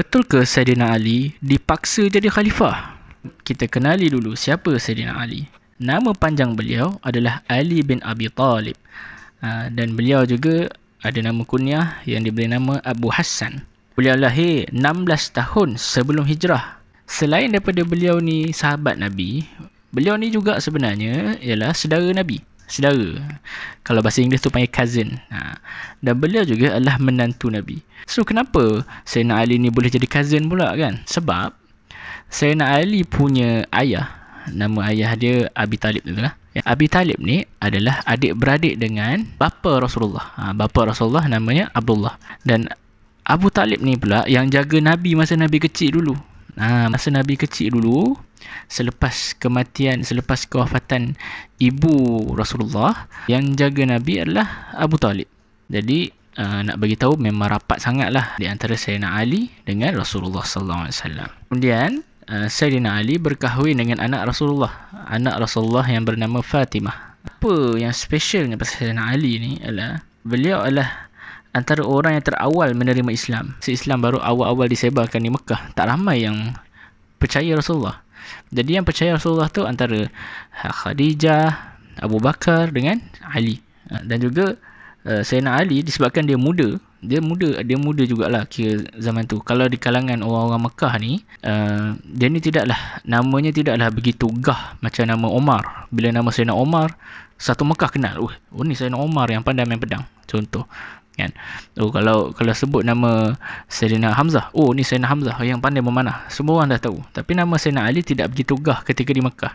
Betul ke Saidina Ali dipaksa jadi khalifah? Kita kenali dulu siapa Saidina Ali. Nama panjang beliau adalah Ali bin Abi Talib. Ha, dan beliau juga ada nama kunyah yang diberi nama Abu Hassan. Beliau lahir 16 tahun sebelum hijrah. Selain daripada beliau ni sahabat Nabi, beliau ni juga sebenarnya ialah sedara Nabi saudara. Kalau bahasa Inggeris tu panggil cousin. Ha. Dan beliau juga adalah menantu Nabi. So kenapa Sayyidina Ali ni boleh jadi cousin pula kan? Sebab Sayyidina Ali punya ayah. Nama ayah dia Abi Talib tu lah. Ya, Abi Talib ni adalah adik-beradik dengan bapa Rasulullah. Ha, bapa Rasulullah namanya Abdullah. Dan Abu Talib ni pula yang jaga Nabi masa Nabi kecil dulu. Ha, masa Nabi kecil dulu, selepas kematian, selepas kewafatan ibu Rasulullah, yang jaga Nabi adalah Abu Talib. Jadi, uh, nak bagi tahu memang rapat sangatlah di antara Sayyidina Ali dengan Rasulullah Sallallahu Alaihi Wasallam. Kemudian, uh, Sayyidina Ali berkahwin dengan anak Rasulullah. Anak Rasulullah yang bernama Fatimah. Apa yang specialnya dengan Sayyidina Ali ni adalah, beliau adalah antara orang yang terawal menerima Islam. si islam baru awal-awal disebarkan di Mekah. Tak ramai yang percaya Rasulullah. Jadi yang percaya Rasulullah tu antara Khadijah, Abu Bakar dengan Ali. Ha, dan juga uh, Sayyidina Ali disebabkan dia muda. Dia muda dia muda jugalah kira zaman tu. Kalau di kalangan orang-orang Mekah ni, uh, dia ni tidaklah, namanya tidaklah begitu gah macam nama Omar. Bila nama Sayyidina Omar, satu Mekah kenal. Oh, oh ni Sayyidina Omar yang pandai main pedang. Contoh kan oh kalau kalau sebut nama Serena Hamzah oh ni Serena Hamzah yang pandai memanah semua orang dah tahu tapi nama Serena Ali tidak begitu gah ketika di Mekah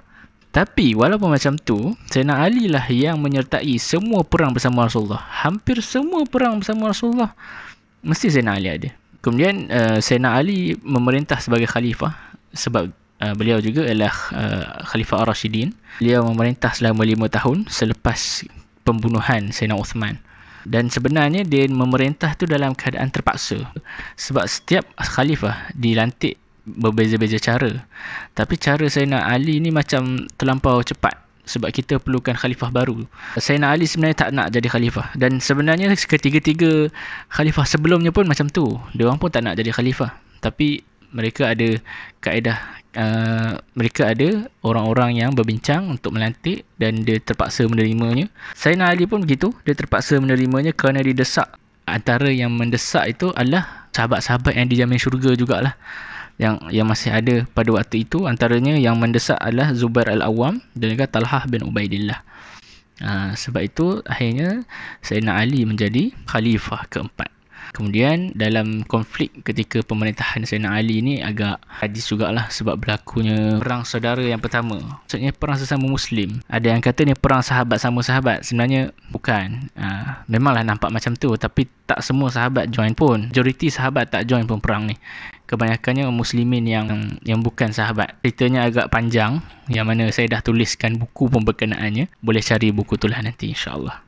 tapi walaupun macam tu Serena Ali lah yang menyertai semua perang bersama Rasulullah hampir semua perang bersama Rasulullah mesti Serena Ali ada kemudian uh, eh, Serena Ali memerintah sebagai khalifah sebab Uh, beliau juga adalah uh, Khalifah Ar-Rashidin. Beliau memerintah selama lima tahun selepas pembunuhan Sayyidina Uthman dan sebenarnya dia memerintah tu dalam keadaan terpaksa sebab setiap khalifah dilantik berbeza-beza cara tapi cara saya nak Ali ni macam terlampau cepat sebab kita perlukan khalifah baru Sayyidina Ali sebenarnya tak nak jadi khalifah dan sebenarnya ketiga-tiga khalifah sebelumnya pun macam tu dia pun tak nak jadi khalifah tapi mereka ada kaedah uh, mereka ada orang-orang yang berbincang untuk melantik dan dia terpaksa menerimanya Sayyidina Ali pun begitu dia terpaksa menerimanya kerana didesak antara yang mendesak itu adalah sahabat-sahabat yang dijamin syurga jugalah yang yang masih ada pada waktu itu antaranya yang mendesak adalah Zubair Al-Awwam dan juga Talhah bin Ubaidillah Uh, sebab itu akhirnya Sayyidina Ali menjadi khalifah keempat Kemudian dalam konflik ketika pemerintahan Sayyidina Ali ni agak hadis lah sebab berlakunya perang saudara yang pertama. Maksudnya perang sesama Muslim. Ada yang kata ni perang sahabat sama sahabat. Sebenarnya bukan. Aa, ah, memanglah nampak macam tu tapi tak semua sahabat join pun. Majoriti sahabat tak join pun perang ni. Kebanyakannya muslimin yang yang bukan sahabat. Ceritanya agak panjang yang mana saya dah tuliskan buku pun berkenaannya. Boleh cari buku tu lah nanti insyaAllah.